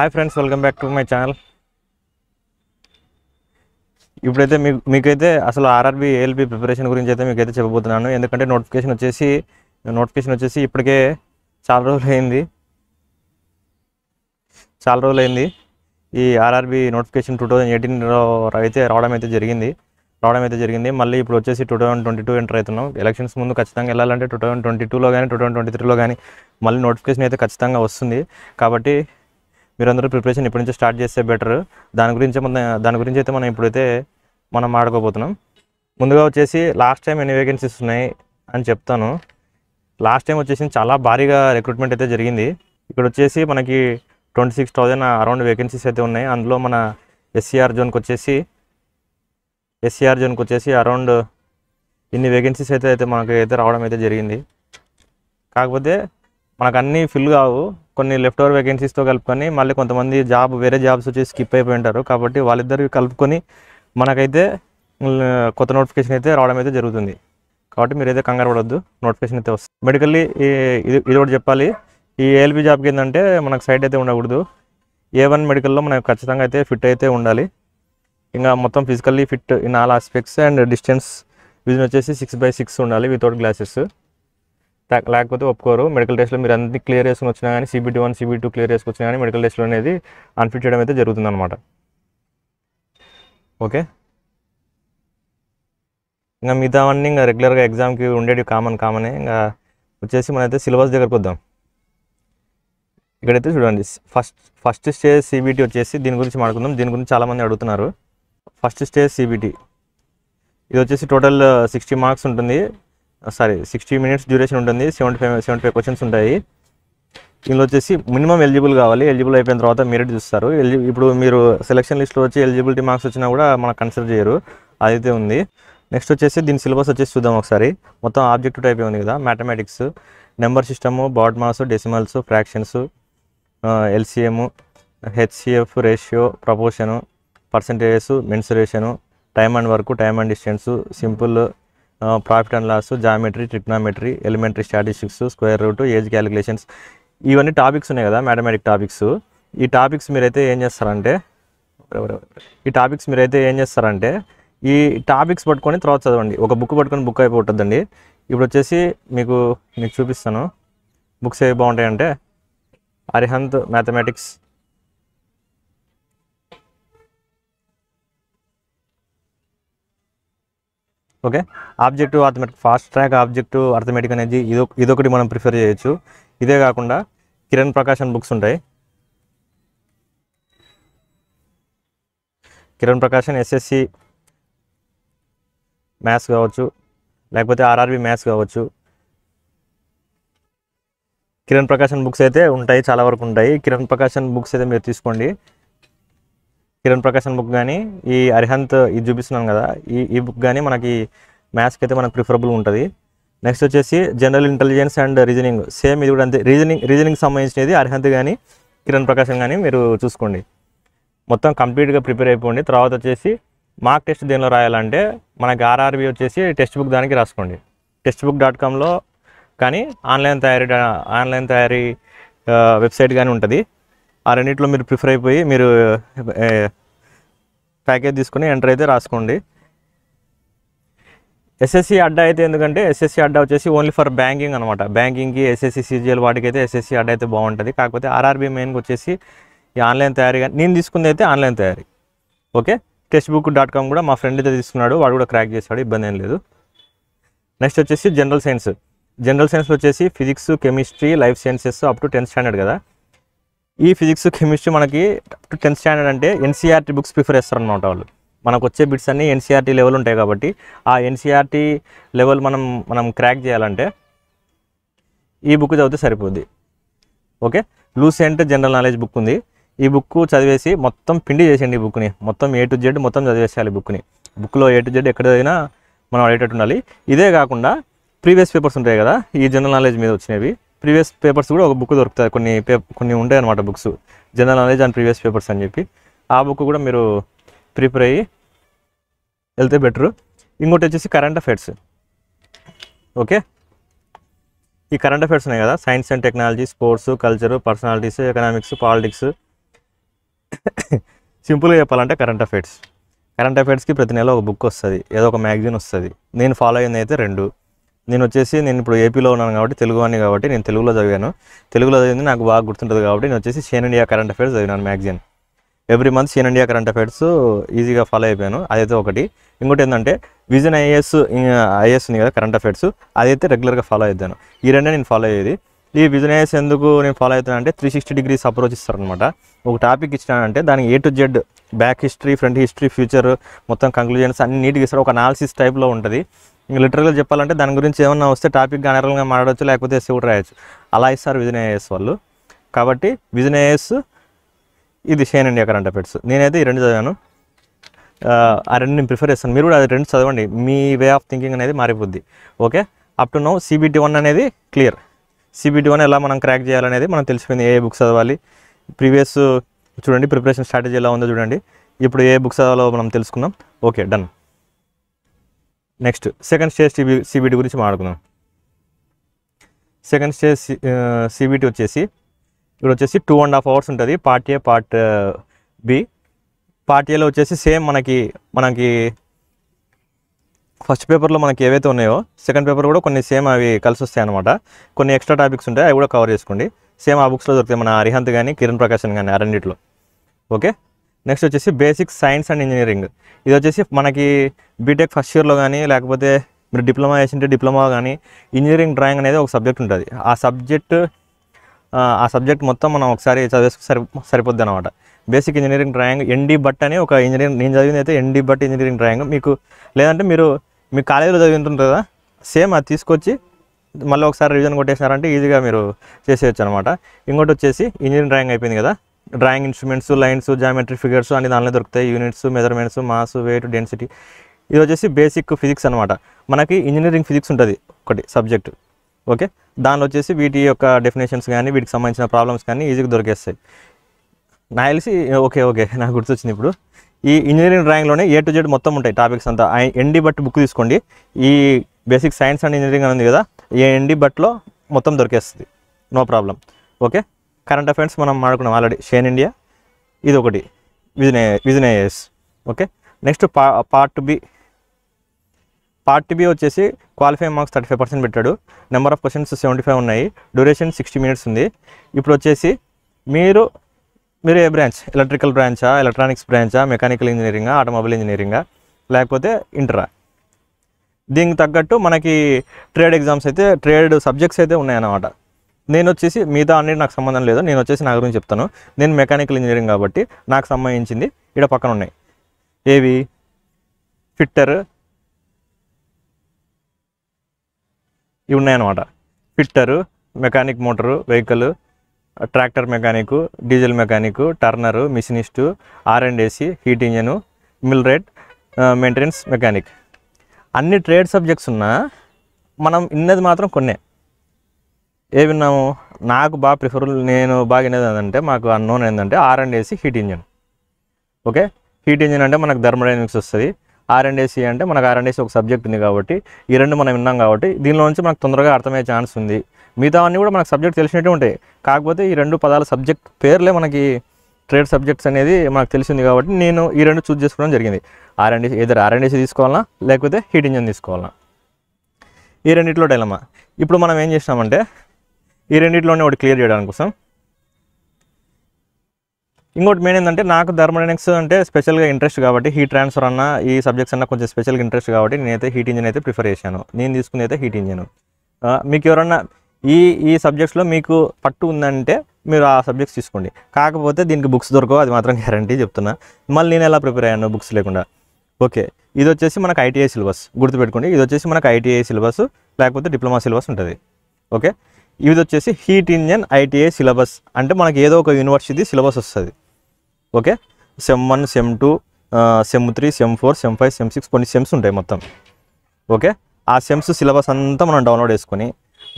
hi friends welcome back to my channel ఇప్పుడైతే మీకు మీకైతే అసలు ఆర్ఆర్బీ ఏఎల్బి ప్రిపరేషన్ గురించి అయితే మీకైతే చెప్పబోతున్నాను ఎందుకంటే నోటిఫికేషన్ వచ్చేసి నోటిఫికేషన్ వచ్చేసి ఇప్పటికే చాలా రోజులు అయింది చాలా రోజులు అయింది ఈ ఆర్ఆర్బీ నోటిఫికేషన్ టూ థౌజండ్ ఎయిటీన్లో అయితే రావడం అయితే జరిగింది రావడం అయితే జరిగింది మళ్ళీ ఇప్పుడు వచ్చేసి two thousand twenty two enter అవుతున్నాం ఎలక్షన్స్ ముందు ఖచ్చితంగా వెళ్ళాలంటే టూ థౌసండ్ ట్వంటీ టూలో కానీ టూ థౌసండ్ ట్వంటీ త్రీలో కానీ మళ్ళీ నోటిఫికేషన్ అయితే ఖచ్చితంగా వస్తుంది కాబట్టి మీరందరూ ప్రిపరేషన్ ఇప్పటి నుంచి స్టార్ట్ చేస్తే బెటర్ దాని గురించి మన దాని గురించి అయితే మనం ఇప్పుడైతే మనం ఆడుకోబోతున్నాం ముందుగా వచ్చేసి లాస్ట్ టైం ఎన్ని వేకెన్సీస్ ఉన్నాయి అని చెప్తాను లాస్ట్ టైం వచ్చేసి చాలా భారీగా రిక్రూట్మెంట్ అయితే జరిగింది ఇక్కడ వచ్చేసి మనకి twenty six thousand around vacancies అయితే ఉన్నాయి అందులో మన ఎస్సీఆర్ జోన్కి వచ్చేసి ఎస్సీఆర్ జోన్కి వచ్చేసి అరౌండ్ ఇన్ని వేకెన్సీస్ అయితే అయితే మనకు అయితే రావడం అయితే జరిగింది కాకపోతే మనకు అన్నీ ఫిల్ కావు కొన్ని లెఫ్ట్ ఓవర్ వేకెన్సీస్తో కలుపుకొని మళ్ళీ కొంతమంది జాబ్ వేరే జాబ్స్ వచ్చి స్కిప్ అయిపోయి ఉంటారు కాబట్టి వాళ్ళిద్దరు కలుపుకొని మనకైతే కొత్త నోటిఫికేషన్ అయితే రావడం అయితే జరుగుతుంది కాబట్టి మీరైతే కంగారు పడద్దు నోటిఫికేషన్ అయితే వస్తుంది మెడికల్లీ ఇది ఇది ఒకటి చెప్పాలి ఈ ఏఎల్పి జాబ్కి ఏంటంటే మనకు సైడ్ అయితే ఉండకూడదు ఏ వన్ మెడికల్లో మనకు ఖచ్చితంగా అయితే ఫిట్ అయితే ఉండాలి ఇంకా మొత్తం physically fit in all aspects and distance vision వచ్చేసి సిక్స్ బై సిక్స్ ఉండాలి వితౌట్ గ్లాసెస్ లేకపోతే ఒప్పుకోరు మెడికల్ టెస్ట్లో మీరు అన్ని క్లియర్ చేసుకుని వచ్చినా కానీ CBT one CBT two clear చేసుకొచ్చినా కానీ మెడికల్ టెస్ట్లో అనేది అన్ఫిట్ చేయడం అయితే జరుగుతుంది అనమాట ఓకే ఇంకా మిగతా అవన్నీ ఇంకా రెగ్యులర్గా ఎగ్జామ్కి ఉండేవి కామన్ కామనే ఇంకా వచ్చేసి మనమైతే సిలబస్ దగ్గరకు వద్దాం ఇక్కడైతే చూడండి ఫస్ట్ ఫస్ట్ స్టేజ్ సిబిటీ వచ్చేసి దీని గురించి మాట్లాడుకుందాం దీని గురించి చాలామంది అడుగుతున్నారు ఫస్ట్ స్టేజ్ సిబిటీ ఇది వచ్చేసి టోటల్ సిక్స్టీ మార్క్స్ ఉంటుంది సారీ సిక్స్టీ మినిట్స్ డ్యూరేషన్ ఉంటుంది seventy five seventy five questions ఉంటాయి దీనిలో వచ్చేసి మినిమం ఎలిజిబుల్ కావాలి ఎలిజిబుల్ అయిపోయిన తర్వాత మెరిట్ చూస్తారు ఎలిజి ఇప్పుడు మీరు సెలక్షన్ లిస్ట్లో వచ్చి ఎలిజిబిలిటీ మార్క్స్ వచ్చినా కూడా మనకు కన్సిడర్ చేయరు అదైతే ఉంది నెక్స్ట్ వచ్చేసి దీని సిలబస్ వచ్చేసి చూద్దాం ఒకసారి మొత్తం ఆబ్జెక్టివ్ టైప్ ఉంది కదా mathematics number system BODMAS decimals fractions LCM HCF ratio proportion percentages mensuration time and work time and distance simple profit and loss geometry trigonometry elementary statistics square root age calculations ఇవన్నీ topics ఉన్నాయి కదా mathematic topics ఈ topics మీరైతే ఏం చేస్తారంటే ఈ topics మీరైతే ఏం చేస్తారంటే ఈ టాపిక్స్ పట్టుకొని తర్వాత చదవండి ఒక బుక్ పట్టుకొని బుక్ అయిపోతుందండి ఇప్పుడు వచ్చేసి మీకు మీకు చూపిస్తాను బుక్స్ ఏవి బాగుంటాయంటే Arihant mathematics okay objective arithmetic fast track objective arithmetic అనేది ఇదో ఇదొకటి మనం ప్రిఫర్ చేయొచ్చు ఇదే కాకుండా కిరణ్ ప్రకాశన్ బుక్స్ ఉంటాయి కిరణ్ ప్రకాశన్ ఎస్ఎస్సి మ్యాథ్స్ కావచ్చు లేకపోతే ఆర్ఆర్బి మ్యాథ్స్ కావచ్చు కిరణ్ ప్రకాశన్ బుక్స్ అయితే ఉంటాయి చాలా వరకు ఉంటాయి కిరణ్ ప్రకాశన్ బుక్స్ అయితే మీరు తీసుకోండి కిరణ్ ప్రకాశన్ బుక్ కానీ ఈ అరిహంత్ ఇది చూపిస్తున్నాను కదా ఈ ఈ బుక్ కానీ మనకి మ్యాథ్స్కి అయితే మనకు ప్రిఫరబుల్ ఉంటుంది నెక్స్ట్ వచ్చేసి general intelligence and reasoning same ఇది కూడా అంతే రీజనింగ్ రీజనింగ్ సంబంధించినది అర్హంత్ కానీ కిరణ్ ప్రకాశన్ కానీ మీరు చూసుకోండి మొత్తం కంప్లీట్గా ప్రిపేర్ అయిపోండి తర్వాత వచ్చేసి మార్క్ టెస్ట్ దేనిలో రాయాలంటే మనకి ఆర్ఆర్బి వచ్చేసి టెక్స్ట్ బుక్ దానికి రాసుకోండి టెక్స్ట్ బుక్ డాట్ కామ్లో కానీ ఆన్లైన్ తయారీ ఆన్లైన్ తయారీ వెబ్సైట్ కానీ ఉంటుంది ఆ రెండింటిలో మీరు ప్రిఫర్ అయిపోయి మీరు ప్యాకేజ్ తీసుకుని ఎంటర్ అయితే రాసుకోండి ఎస్ఎస్సి అడ్డా అయితే ఎందుకంటే ఎస్ఎస్సి అడ్డా వచ్చేసి ఓన్లీ ఫర్ బ్యాంకింగ్ అనమాట బ్యాంకింగ్కి ఎస్ఎస్సి సీజీఎల్ వాటికి అయితే ఎస్ఎస్సి అడ్డా అయితే బాగుంటుంది కాకపోతే ఆర్ఆర్బీ మెయిన్కి వచ్చేసి ఈ ఆన్లైన్ తయారీ కానీ నేను తీసుకుంది అయితే ఆన్లైన్ తయారీ okay text book dot com కూడా మా ఫ్రెండ్ అయితే తీసుకున్నాడు వాడు కూడా క్రాక్ చేశాడు ఇబ్బంది ఏం లేదు నెక్స్ట్ వచ్చేసి జనరల్ సైన్స్ జనరల్ సైన్స్ వచ్చేసి physics chemistry life sciences up to tenth standard కదా ఈ ఫిజిక్స్ కెమిస్ట్రీ మనకి టెన్త్ స్టాండర్డ్ అంటే ఎన్సీఆర్టీ బుక్స్ ప్రిఫర్ చేస్తారనమాట వాళ్ళు మనకు వచ్చే బిట్స్ అన్నీ ఎన్సీఆర్టీ లెవెల్ ఉంటాయి కాబట్టి ఆ ఎన్సీఆర్టీ లెవెల్ e మనం మనం క్రాక్ చేయాలంటే ఈ బుక్ చదివితే సరిపోద్ది okay Lucent general knowledge book ఉంది ఈ బుక్ చదివేసి మొత్తం పిండి చేసేయండి ఈ బుక్ని మొత్తం ఏ టు జెడ్ మొత్తం చదివేసేయాలి బుక్ని బుక్లో ఏ టు జెడ్ ఎక్కడ చదివినా మనం అడిగేటట్టు ఉండాలి ఇదే కాకుండా ప్రీవియస్ పేపర్స్ ఉంటాయి కదా ఈ జనరల్ నాలెడ్జ్ మీద వచ్చినవి ప్రీవియస్ పేపర్స్ కూడా ఒక బుక్ దొరుకుతాయి కొన్ని పే కొన్ని ఉంటాయి అనమాట books general knowledge and previous papers అని చెప్పి ఆ బుక్ కూడా మీరు ప్రిపేర్ అయ్యి వెళ్తే బెటరు ఇంకోటి వచ్చేసి కరెంట్ అఫైర్స్ ఓకే ఈ కరెంట్ అఫైర్స్ ఉన్నాయి కదా science and technology sports culture personalities economics politics సింపుల్గా చెప్పాలంటే కరెంట్ అఫైర్స్ కరెంట్ అఫైర్స్కి ప్రతి నెల ఒక బుక్ వస్తుంది ఏదో ఒక మ్యాగజైన్ వస్తుంది నేను ఫాలో అయింది అయితే రెండు నేను వచ్చేసి నేను ఇప్పుడు ఏపీలో ఉన్నాను కాబట్టి తెలుగు అని కాబట్టి నేను తెలుగులో చదివాను తెలుగులో చదివింది నాకు బాగా గుర్తుంటుంది కాబట్టి నేను వచ్చేసి షేన్ ఇండియా కరెంట్ అఫైర్స్ చదివినాను magazine every month Shine India current affairs ఈజీగా ఫాలో అయిపోయాను అదైతే ఒకటి ఇంకోటి ఏంటంటే విజన్ ఐఏఎస్ ఐఏఎస్ ఉంది కదా కరెంట్ అఫైర్స్ అదైతే రెగ్యులర్గా ఫాలో అవుతాను ఈ రెండే నేను ఫాలో అయ్యేది ఈ విజన్ ఐఎస్ ఎందుకు నేను ఫాలో అవుతాను అంటే త్రీ సిక్స్టీ డిగ్రీస్ అప్రోచ్ ఇస్తారనమాట ఒక టాపిక్ ఇచ్చినానంటే దానికి A to Z back history front history future మొత్తం కంక్లూజన్స్ అన్ని నీట్గా ఇస్తారు ఒక అనాలిసిస్ టైప్లో ఉంటుంది ఇంకా లిటరల్గా చెప్పాలంటే దాని గురించి ఏమన్నా వస్తే టాపిక్ జనరల్గా మాట్లాడచ్చు లేకపోతే ఎస్సీ రాయచ్చు రాయొచ్చు అలా ఇస్తారు ఏఎస్ వాళ్ళు కాబట్టి ఏఎస్ ఇది షేన్ ఇండియా కరెంట్ అఫేర్స్ నేనైతే ఈ రెండు చదివాను ఆ రెండు నేను ప్రిఫర్ చేస్తాను మీరు కూడా అది రెండు చదవండి మీ వే ఆఫ్ థింకింగ్ అనేది మారిపోద్ది okay up to no CBT one అనేది క్లియర్ సిబిటి వన్ ఎలా మనం క్రాక్ చేయాలనేది మనం తెలిసిపోయింది ఏ బుక్స్ చదవాలి ప్రీవియస్ చూడండి ప్రిపరేషన్ స్ట్రాటజీ ఎలా ఉందో చూడండి ఇప్పుడు ఏ బుక్స్ చదవాలో మనం తెలుసుకుందాం okay done next second stage CB CBT గురించి మాట్లాడుకుందాం సెకండ్ స్టేజ్ సిబిటి వచ్చేసి ఇక్కడ వచ్చేసి టూ అండ్ హాఫ్ అవర్స్ ఉంటుంది part A part B part ఏలో వచ్చేసి సేమ్ మనకి మనకి ఫస్ట్ పేపర్లో మనకి ఏవైతే ఉన్నాయో సెకండ్ పేపర్ కూడా కొన్ని సేమ్ అవి కలిసి వస్తాయి అనమాట కొన్ని ఎక్స్ట్రా టాపిక్స్ ఉంటాయి అవి కూడా కవర్ చేసుకోండి సేమ్ ఆ బుక్స్లో దొరుకుతాయి మన అరిహంత్ కానీ కిరణ్ ప్రకాశన్ కానీ ఆ ఓకే నెక్స్ట్ వచ్చేసి బేసిక్ సైన్స్ అండ్ ఇంజనీరింగ్ ఇది వచ్చేసి మనకి బీటెక్ ఫస్ట్ ఇయర్లో కానీ లేకపోతే మీరు డిప్లొమా చేసింటే డిప్లొమా కానీ ఇంజనీరింగ్ డ్రాయింగ్ అనేది ఒక సబ్జెక్ట్ ఉంటుంది ఆ సబ్జెక్ట్ ఆ సబ్జెక్ట్ మొత్తం మనం ఒకసారి చదివేసుకు సరి సరిపోద్ది అనమాట basic engineering drawing ND Bhatt అని ఒక ఇంజనీరింగ్ నేను చదివింది అయితే ఎన్డి బట్ ఇంజనీరింగ్ డ్రాయింగ్ మీకు లేదంటే మీరు మీ కాలేజీలో చదివింటుంది కదా సేమ్ అది తీసుకొచ్చి మళ్ళీ ఒకసారి రివిజన్ కొట్టేసినారంటే ఈజీగా మీరు చేసేయచ్చు అనమాట ఇంకోటి వచ్చేసి ఇంజనీరింగ్ డ్రాయింగ్ అయిపోయింది కదా drawing instruments lines geometry figures అన్ని దానిలో దొరుకుతాయి units measurements mass weight density ఇది వచ్చేసి బేసిక్ ఫిజిక్స్ అనమాట మనకి ఇంజనీరింగ్ ఫిజిక్స్ ఉంటుంది ఒకటి సబ్జెక్ట్ ఓకే దానిలో వచ్చేసి వీటి యొక్క డెఫినేషన్స్ కానీ వీటికి సంబంధించిన ప్రాబ్లమ్స్ కానీ ఈజీగా దొరికేస్తాయి నా తెలిసి ఓకే ఓకే నాకు గుర్తొచ్చింది ఇప్పుడు ఈ ఇంజనీరింగ్ డ్రాయింగ్లోనే ఏ టు జెడ్ మొత్తం ఉంటాయి టాపిక్స్ అంతా ఎండి బట్ బుక్ తీసుకోండి ఈ బేసిక్ సైన్స్ అండ్ ఇంజనీరింగ్ అని ఉంది కదా ఏ ఎండి బట్లో మొత్తం దొరికేస్తుంది no problem okay current affairs మనం మాడుకున్నాం ఆల్రెడీ షేన్ ఇండియా ఇది ఒకటి vision Vision IAS okay next part B part B వచ్చేసి qualify marks thirty five percent పెట్టాడు number of questions seventy five ఉన్నాయి డ్యూరేషన్ సిక్స్టీ మినిట్స్ ఉంది ఇప్పుడు వచ్చేసి మీరు మీరు ఏ బ్రాంచ్ ఎలక్ట్రికల్ బ్రాంచా ఎలక్ట్రానిక్స్ బ్రాంచా మెకానికల్ ఇంజనీరింగా ఆటోమొబైల్ ఇంజనీరింగా లేకపోతే ఇంటరా దీనికి తగ్గట్టు మనకి ట్రేడ్ ఎగ్జామ్స్ అయితే ట్రేడ్ సబ్జెక్ట్స్ అయితే ఉన్నాయన్నమాట నేను వచ్చేసి మిగతా అన్నిటి నాకు సంబంధం లేదు నేను వచ్చేసి నా గురించి చెప్తాను నేను మెకానికల్ ఇంజనీరింగ్ కాబట్టి నాకు సంబంధించింది ఇక్కడ పక్కన ఉన్నాయి ఏవి ఫిట్టర్ ఇవి ఉన్నాయన్నమాట fitter mechanic motor vehicle tractor mechanic diesel mechanic turner machinist R and AC heat engine millwright maintenance mechanic అన్ని ట్రేడ్ సబ్జెక్ట్స్ ఉన్నా మనం ఇన్నది మాత్రం కొన్నే ఏ విన్నాము నాకు బాగా ప్రిఫర్ నేను బాగా వినేది ఏంటంటే మాకు అన్నోన్ ఏంటంటే R and AC heat engine okay heat engine అంటే మనకు థర్మోడైనమిక్స్ వస్తుంది ఆర్ అండ్ ఏసీ అంటే మనకు ఆర్ అండ్ ఏసీ ఒక సబ్జెక్ట్ ఉంది కాబట్టి ఈ రెండు మనం విన్నాం కాబట్టి దీనిలో నుంచి మనకు తొందరగా అర్థమయ్యే ఛాన్స్ ఉంది మిగతా అన్నీ కూడా మనకు సబ్జెక్ట్ తెలిసినట్టు ఉంటాయి కాకపోతే ఈ రెండు పదాల సబ్జెక్ట్ పేర్లే మనకి ట్రేడ్ సబ్జెక్ట్స్ అనేది మనకు తెలిసింది కాబట్టి నేను ఈ రెండు చూజ్ చేసుకోవడం జరిగింది ఆర్ అండ్ ఏదైనా ఆర్ అండ్ ఏసీ తీసుకోవాలా లేకపోతే హీట్ ఇంజిన్ తీసుకోవాలా ఈ రెండిట్లో డైలమా ఇప్పుడు మనం ఏం చేసినామంటే ఈ రెండింటిలోనే ఒకటి క్లియర్ చేయడానికి కోసం ఇంకోటి మెయిన్ ఏంటంటే నాకు థర్మోడైనిక్స్ అంటే స్పెషల్గా ఇంట్రెస్ట్ కాబట్టి హీట్ ట్రాన్స్ఫర్ అన్న ఈ సబ్జెక్ట్స్ అన్న కొంచెం స్పెషల్గా ఇంట్రెస్ట్ కాబట్టి నేనైతే హీట్ ఇంజిన్ అయితే ప్రిఫర్ చేశాను నేను తీసుకుని అయితే హీట్ ఇంజిన్ మీకు ఎవరన్నా ఈ ఈ సబ్జెక్ట్స్లో మీకు పట్టు ఉందంటే మీరు ఆ సబ్జెక్ట్స్ తీసుకోండి కాకపోతే దీనికి బుక్స్ దొరకవు అది మాత్రం గ్యారంటీ చెప్తున్నా మళ్ళీ నేను ఎలా ప్రిపేర్ అయ్యాను బుక్స్ లేకుండా ఓకే ఇది వచ్చేసి మనకు ఐటీఐ సిలబస్ గుర్తుపెట్టుకోండి ఇది వచ్చేసి మనకు ఐటీఐ సిలబస్ లేకపోతే డిప్లొమా సిలబస్ ఉంటుంది ఓకే ఇది వచ్చేసి హీట్ ఇంజన్ ఐటీఐ సిలబస్ అంటే మనకి ఏదో ఒక యూనివర్సిటీ సిలబస్ వస్తుంది okay sem one sem two sem three sem four sem five sem six కొన్ని సెమ్స్ ఉంటాయి మొత్తం ఓకే ఆ సెమ్స్ సిలబస్ అంతా మనం డౌన్లోడ్ చేసుకొని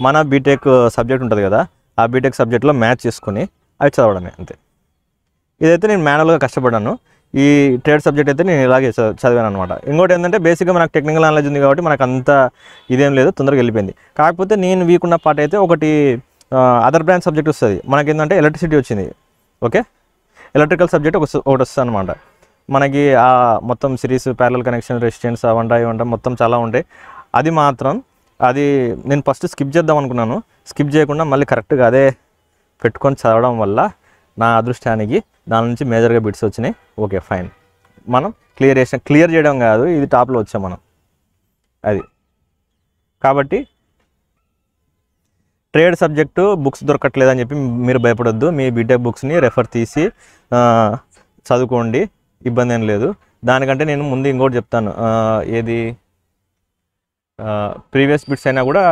మన బీటెక్ సబ్జెక్ట్ ఉంటుంది కదా ఆ బీటెక్ సబ్జెక్ట్లో మ్యాచ్ చేసుకొని అవి చదవడమే అంతే ఇదైతే నేను మాన్యువల్గా కష్టపడ్డాను ఈ ట్రేడ్ సబ్జెక్ట్ అయితే నేను ఇలాగే చదివాను అనమాట ఇంకోటి ఏంటంటే బేసిక్గా మనకు టెక్నికల్ నాలెడ్జ్ ఉంది కాబట్టి మనకు అంత ఇదేం లేదు తొందరగా వెళ్ళిపోయింది కాకపోతే నేను వీక్ ఉన్న పార్ట్ అయితే ఒకటి అదర్ బ్రాంచ్ సబ్జెక్ట్ వస్తుంది మనకి ఏంటంటే ఎలక్ట్రిసిటీ వచ్చింది ఓకే ఎలక్ట్రికల్ సబ్జెక్ట్ ఒక ఒకటి వస్తుంది అనమాట మనకి ఆ మొత్తం సిరీస్ ప్యారల్ కనెక్షన్ రెసిస్టెన్స్ అవంట ఇవంట మొత్తం చాలా ఉంటాయి అది మాత్రం అది నేను ఫస్ట్ స్కిప్ చేద్దాం అనుకున్నాను స్కిప్ చేయకుండా మళ్ళీ కరెక్ట్గా అదే పెట్టుకొని చదవడం వల్ల నా అదృష్టానికి దాని నుంచి మేజర్గా బిట్స్ వచ్చినాయి ఓకే ఫైన్ మనం క్లియర్ చేసిన క్లియర్ చేయడం కాదు ఇది టాప్లో వచ్చాం మనం అది కాబట్టి ట్రేడ్ సబ్జెక్టు బుక్స్ దొరకట్లేదు అని చెప్పి మీరు భయపడొద్దు మీ బీటెక్ బుక్స్ని రెఫర్ తీసి చదువుకోండి ఇబ్బంది ఏం లేదు దానికంటే నేను ముందు ఇంకోటి చెప్తాను ఏది ప్రీవియస్ బిట్స్ అయినా కూడా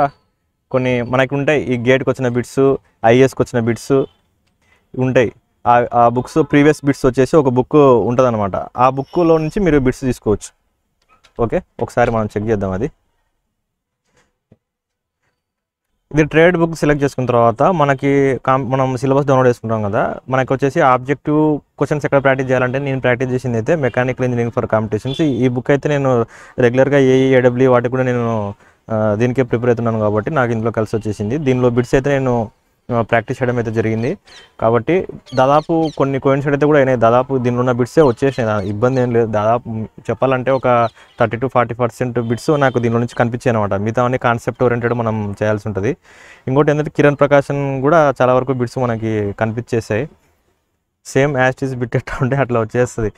కొన్ని మనకి ఉంటాయి ఈ గేట్కి వచ్చిన బిట్స్ ఐఏఎస్కి వచ్చిన బిట్స్ ఉంటాయి ఆ బుక్స్ ప్రీవియస్ బిట్స్ వచ్చేసి ఒక బుక్ ఉంటుందన్నమాట ఆ బుక్లో నుంచి మీరు బిట్స్ తీసుకోవచ్చు ఓకే ఒకసారి మనం చెక్ చేద్దాం అది ఇది ట్రేడ్ బుక్ సెలెక్ట్ చేసుకున్న తర్వాత మనకి మనం సిలబస్ డౌన్లోడ్ చేసుకుంటాం కదా మనకి వచ్చేసి ఆబ్జెక్టివ్ క్వశ్చన్స్ ఎక్కడ ప్రాక్టీస్ చేయాలంటే నేను ప్రాక్టీస్ చేసింది అయితే మెకానికల్ ఇంజనీరింగ్ ఫర్ కాంపిటీషన్స్ ఈ బుక్ అయితే నేను రెగ్యులర్గా ఏఈఏడబ్ల్యూ వాటికి కూడా నేను దీనికే ప్రిపేర్ అవుతున్నాను కాబట్టి నాకు ఇందులో కలిసి వచ్చేసింది దీనిలో బిట్స్ అయితే నేను ప్రాక్టీస్ చేయడం అయితే జరిగింది కాబట్టి దాదాపు కొన్ని కోయిన్స్ అయితే కూడా అయినాయి దాదాపు దీనిలో ఉన్న బిట్సే వచ్చేసినాయి ఇబ్బంది ఏం లేదు దాదాపు చెప్పాలంటే ఒక thirty to forty percent bits నాకు దీనిలో నుంచి కనిపించాయి అనమాట మిగతా అన్ని కాన్సెప్ట్ ఓరియంటెడ్ మనం చేయాల్సి ఉంటుంది ఇంకోటి ఏంటంటే కిరణ్ ప్రకాశన్ కూడా చాలా వరకు బిట్స్ మనకి కనిపించేసాయి సేమ్ యాస్టీస్ బిట్ ఎట్లా ఉంటే అట్లా వచ్చేస్తుంది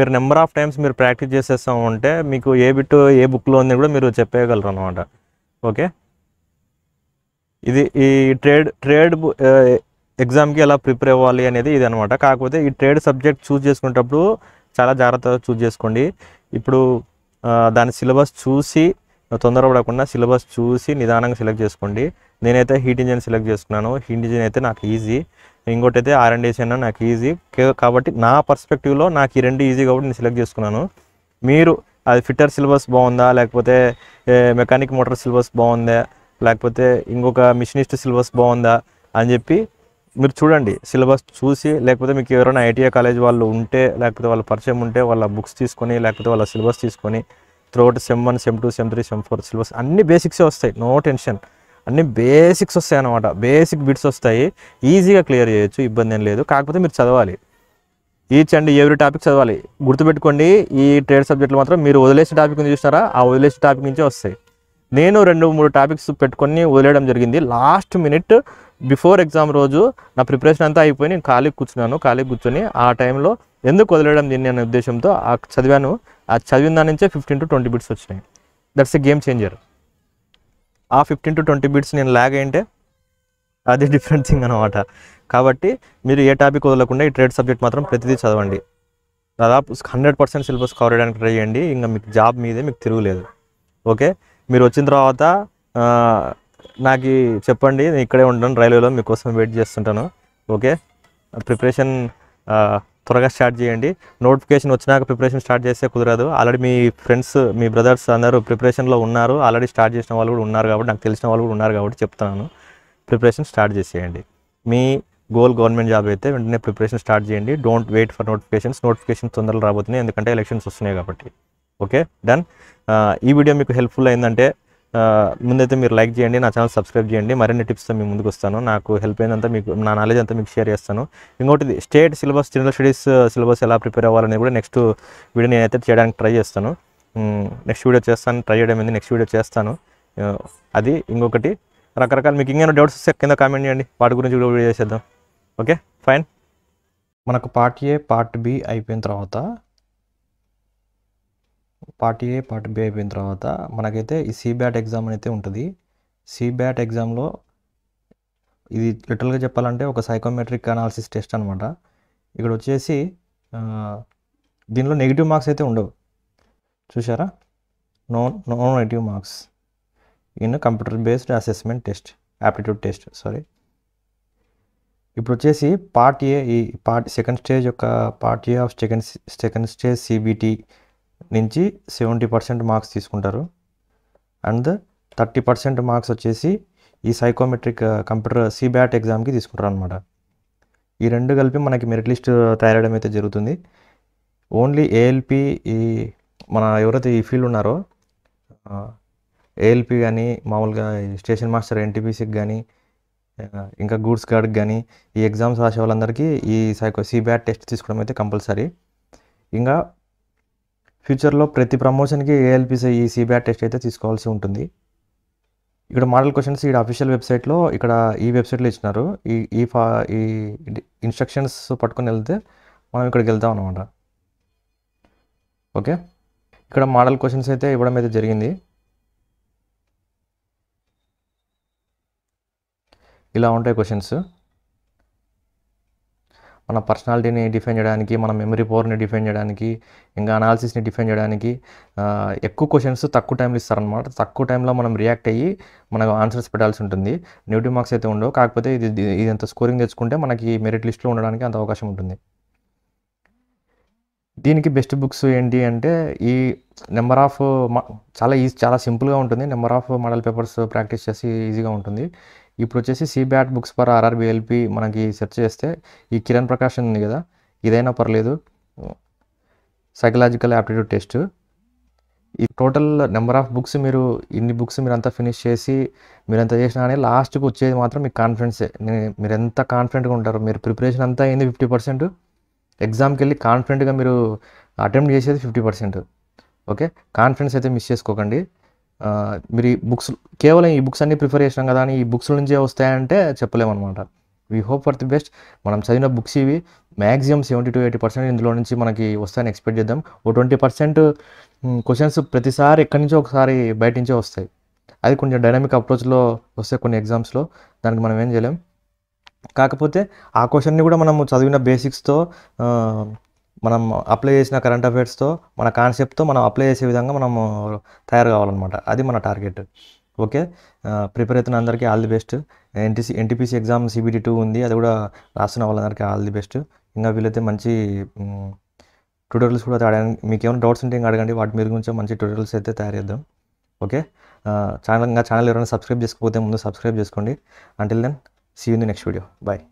మీరు నెంబర్ ఆఫ్ టైమ్స్ మీరు ప్రాక్టీస్ చేసేస్తాం ఉంటే మీకు ఏ బిట్ ఏ బుక్లో ఉంది కూడా మీరు చెప్పేయగలరు అనమాట ఓకే ఇది ఈ ట్రేడ్ ట్రేడ్ ఎగ్జామ్కి ఎలా ప్రిపేర్ అవ్వాలి అనేది ఇది అనమాట కాకపోతే ఈ ట్రేడ్ సబ్జెక్ట్ చూస్ చేసుకునేటప్పుడు చాలా జాగ్రత్తగా చూస్ చేసుకోండి ఇప్పుడు దాని సిలబస్ చూసి తొందరపడకుండా సిలబస్ చూసి నిదానంగా సెలెక్ట్ చేసుకోండి నేనైతే హీట్ ఇంజిన్ సెలెక్ట్ చేసుకున్నాను హీట్ ఇంజిన్ అయితే నాకు ఈజీ ఇంకోటి అయితే ఆర్ అండ్ ఏసీ నాకు ఈజీ కాబట్టి నా పర్స్పెక్టివ్లో నాకు ఈ రెండు ఈజీ కాబట్టి నేను సెలెక్ట్ చేసుకున్నాను మీరు అది ఫిట్టర్ సిలబస్ బాగుందా లేకపోతే మెకానిక్ మోటార్ సిలబస్ బాగుందా లేకపోతే ఇంకొక మిషనిస్ట్ సిలబస్ బాగుందా అని చెప్పి మీరు చూడండి సిలబస్ చూసి లేకపోతే మీకు ఎవరైనా ఐటీఐ కాలేజ్ వాళ్ళు ఉంటే లేకపోతే వాళ్ళ పరిచయం ఉంటే వాళ్ళ బుక్స్ తీసుకొని లేకపోతే వాళ్ళ సిలబస్ తీసుకొని త్రోట్ sem one sem two sem three sem four syllabus అన్ని బేసిక్సే వస్తాయి నో టెన్షన్ అన్ని బేసిక్స్ వస్తాయి అనమాట బేసిక్ బిట్స్ వస్తాయి ఈజీగా క్లియర్ చేయొచ్చు ఇబ్బంది ఏం లేదు కాకపోతే మీరు చదవాలి ఈచ్ అండ్ ఎవరి టాపిక్ చదవాలి గుర్తుపెట్టుకోండి ఈ ట్రేడ్ సబ్జెక్టులు మాత్రం మీరు వదిలేసిన టాపిక్ చూసినారా ఆ వదిలేసిన టాపిక్ నుంచే వస్తాయి నేను రెండు మూడు టాపిక్స్ పెట్టుకొని వదిలేయడం జరిగింది లాస్ట్ మినిట్ బిఫోర్ ఎగ్జామ్ రోజు నా ప్రిపరేషన్ అంతా అయిపోయి నేను ఖాళీ కూర్చున్నాను ఖాళీ కూర్చొని ఆ టైంలో ఎందుకు వదిలేయడం దీన్ని అనే ఉద్దేశంతో ఆ చదివాను ఆ చదివిన దాని నుంచే ఫిఫ్టీన్ టు ట్వంటీ బిట్స్ వచ్చినాయి దట్స్ ఎ గేమ్ చేంజర్ ఆ ఫిఫ్టీన్ టు ట్వంటీ బిట్స్ నేను లాగ్ అయింటే అది డిఫరెంట్ థింగ్ అనమాట కాబట్టి మీరు ఏ టాపిక్ వదలకుండా ఈ ట్రేడ్ సబ్జెక్ట్ మాత్రం ప్రతిదీ చదవండి దాదాపు హండ్రెడ్ పర్సెంట్ సిలబస్ కవర్ చేయడానికి ట్రై చేయండి ఇంకా మీకు జాబ్ మీదే మీకు తిరుగులేదు ఓకే మీరు వచ్చిన తర్వాత నాకు చెప్పండి నేను ఇక్కడే ఉంటాను రైల్వేలో మీకోసం వెయిట్ చేస్తుంటాను ఓకే ప్రిపరేషన్ త్వరగా స్టార్ట్ చేయండి నోటిఫికేషన్ వచ్చినాక ప్రిపరేషన్ స్టార్ట్ చేస్తే కుదరదు ఆల్రెడీ మీ ఫ్రెండ్స్ మీ బ్రదర్స్ అందరూ ప్రిపరేషన్లో ఉన్నారు ఆల్రెడీ స్టార్ట్ చేసిన వాళ్ళు కూడా ఉన్నారు కాబట్టి నాకు తెలిసిన వాళ్ళు కూడా ఉన్నారు కాబట్టి చెప్తున్నాను ప్రిపరేషన్ స్టార్ట్ చేసేయండి మీ గోల్ గవర్నమెంట్ జాబ్ అయితే వెంటనే ప్రిపరేషన్ స్టార్ట్ చేయండి don't wait for notifications notification తొందరలో రాబోతున్నాయి ఎందుకంటే ఎలక్షన్స్ వస్తున్నాయి కాబట్టి ఓకే డన్ ఈ వీడియో మీకు హెల్ప్ఫుల్ అయిందంటే ముందైతే మీరు లైక్ చేయండి నా ఛానల్ సబ్స్క్రైబ్ చేయండి మరిన్ని టిప్స్తో మీ ముందుకు వస్తాను నాకు హెల్ప్ అయినంతా మీకు నా నాలెడ్జ్ అంతా మీకు షేర్ చేస్తాను ఇంకోటి state syllabus general studies syllabus ఎలా ప్రిపేర్ అవ్వాలని కూడా నెక్స్ట్ వీడియో నేనైతే చేయడానికి ట్రై చేస్తాను నెక్స్ట్ వీడియో చేస్తాను ట్రై చేయడం ఏంది నెక్స్ట్ వీడియో చేస్తాను అది ఇంకొకటి రకరకాల మీకు ఇంకేమైనా డౌట్స్ వస్తే కింద కామెంట్ చేయండి వాటి గురించి కూడా వీడియో చేసేద్దాం ఓకే ఫైన్ మనకు పార్ట్ ఏ పార్ట్ బి అయిపోయిన తర్వాత పార్ట్ ఏ పార్ట్ బి అయిపోయిన తర్వాత మనకైతే ఈ సీబ్యాట్ ఎగ్జామ్ అయితే ఉంటుంది సిబ్యాట్ ఎగ్జామ్లో ఇది లిటరల్గా చెప్పాలంటే ఒక సైకోమెట్రిక్ అనాలిసిస్ టెస్ట్ అనమాట ఇక్కడ వచ్చేసి దీనిలో నెగిటివ్ మార్క్స్ అయితే ఉండవు చూసారా no no negative marks in computer based assessment test aptitude test sorry ఇప్పుడు వచ్చేసి పార్ట్ ఏ ఈ పార్ట్ సెకండ్ స్టేజ్ యొక్క part A of second second stage CBT నుంచి సెవెంటీ పర్సెంట్ మార్క్స్ తీసుకుంటారు అండ్ థర్టీ పర్సెంట్ మార్క్స్ వచ్చేసి ఈ psychometric computer సిబ్యాట్ ఎగ్జామ్కి తీసుకుంటారు అనమాట ఈ రెండు కలిపి మనకి మెరిట్ లిస్ట్ తయారయడం అయితే జరుగుతుంది ఓన్లీ ఏఎల్పి ఈ మన ఎవరైతే ఈ ఫీల్డ్ ఉన్నారో ఏఎల్పి కానీ మామూలుగా స్టేషన్ మాస్టర్ ఎన్టీపీసీకి కానీ ఇంకా గూడ్స్ గార్డ్కి కానీ ఈ ఎగ్జామ్స్ రాసే వాళ్ళందరికీ ఈ సైకో సిబ్యాట్ టెస్ట్ తీసుకోవడం అయితే కంపల్సరీ ఇంకా ఫ్యూచర్లో ప్రతి ప్రమోషన్కి ఏఎల్పిసి ఈ సిబిఆర్ టెస్ట్ అయితే తీసుకోవాల్సి ఉంటుంది ఇక్కడ మోడల్ క్వశ్చన్స్ ఇక్కడ అఫీషియల్ వెబ్సైట్లో ఇక్కడ ఈ వెబ్సైట్లో ఇచ్చినారు ఈ ఈ ఫా ఈ ఇన్స్ట్రక్షన్స్ పట్టుకొని వెళ్తే మనం ఇక్కడికి వెళ్తాం అనమాట ఓకే ఇక్కడ మోడల్ క్వశ్చన్స్ అయితే ఇవ్వడం అయితే జరిగింది ఇలా ఉంటాయి క్వశ్చన్స్ మన పర్సనాలిటీని డిఫైన్ చేయడానికి మన మెమరీ పవర్ని డిఫైన్ చేయడానికి ఇంకా అనాలిసిస్ని డిఫైన్ చేయడానికి ఎక్కువ క్వశ్చన్స్ తక్కువ టైంలో ఇస్తారనమాట తక్కువ టైంలో మనం రియాక్ట్ అయ్యి మనకు ఆన్సర్స్ పెట్టాల్సి ఉంటుంది నెగిటివ్ మార్క్స్ అయితే ఉండవు కాకపోతే ఇది ఇది ఎంత స్కోరింగ్ తెచ్చుకుంటే మనకి మెరిట్ లిస్ట్లో ఉండడానికి అంత అవకాశం ఉంటుంది దీనికి బెస్ట్ బుక్స్ ఏంటి అంటే ఈ నెంబర్ ఆఫ్ చాలా ఈజీ చాలా సింపుల్గా ఉంటుంది number of model papers practice చేసి ఈజీగా ఉంటుంది ఇప్పుడు వచ్చేసి సిబ్యాట్ బుక్స్ ఫర్ ఆర్ఆర్బిఎల్పి మనకి సెర్చ్ చేస్తే ఈ కిరణ్ ప్రకాష్ ఉంది కదా ఇదైనా పర్లేదు సైకలాజికల్ యాప్టిట్యూడ్ టెస్ట్ ఈ టోటల్ నెంబర్ ఆఫ్ బుక్స్ మీరు ఇన్ని బుక్స్ మీరు అంతా ఫినిష్ చేసి మీరు ఎంత చేసినా కానీ లాస్ట్కి వచ్చేది మాత్రం మీకు కాన్ఫిడెన్సే మీరు ఎంత కాన్ఫిడెంట్గా ఉంటారు మీరు ప్రిపరేషన్ అంతా అయింది ఫిఫ్టీ పర్సెంట్ ఎగ్జామ్కి వెళ్ళి కాన్ఫిడెంట్గా మీరు అటెంప్ట్ చేసేది ఫిఫ్టీ పర్సెంట్ ఓకే కాన్ఫిడెన్స్ అయితే మిస్ చేసుకోకండి మీరు ఈ బుక్స్ కేవలం ఈ బుక్స్ అన్ని ప్రిఫర్ చేసినాం కదా అని ఈ బుక్స్ నుంచే వస్తాయంటే చెప్పలేమన్నమాట we hope for the best మనం చదివిన బుక్స్ ఇవి maximum seventy to eighty percent ఇందులో నుంచి మనకి వస్తాయని ఎక్స్పెక్ట్ చేద్దాం ఓ ట్వంటీ పర్సెంట్ క్వశ్చన్స్ ప్రతిసారి ఎక్కడి నుంచో ఒకసారి బయట నుంచే వస్తాయి అది కొంచెం డైనమిక్ అప్రోచ్లో వస్తే కొన్ని ఎగ్జామ్స్లో దానికి మనం ఏం చేయలేం కాకపోతే ఆ క్వశ్చన్ని కూడా మనము చదివిన బేసిక్స్తో మనం అప్లై చేసిన కరెంట్ అఫైర్స్తో మన కాన్సెప్ట్తో మనం అప్లై చేసే విధంగా మనం తయారు కావాలన్నమాట అది మన టార్గెట్ ఓకే ప్రిపేర్ అవుతున్న అందరికీ all the best NTC NTPC exam CBT two ఉంది అది కూడా రాస్తున్న వాళ్ళందరికీ ఆల్ ది బెస్ట్ ఇంకా వీలైతే మంచి ట్యూటోరియల్స్ కూడా అడగండి మీకు ఏమైనా డౌట్స్ ఉంటే ఇంకా అడగండి వాటి మీద గురించి మంచి ట్యూటోరియల్స్ అయితే తయారు చేద్దాం ఓకే ఛానల్ ఇంకా ఛానల్ ఎవరైనా సబ్స్క్రైబ్ చేసుకోకపోతే ముందు సబ్స్క్రైబ్ చేసుకోండి until then see in the next video bye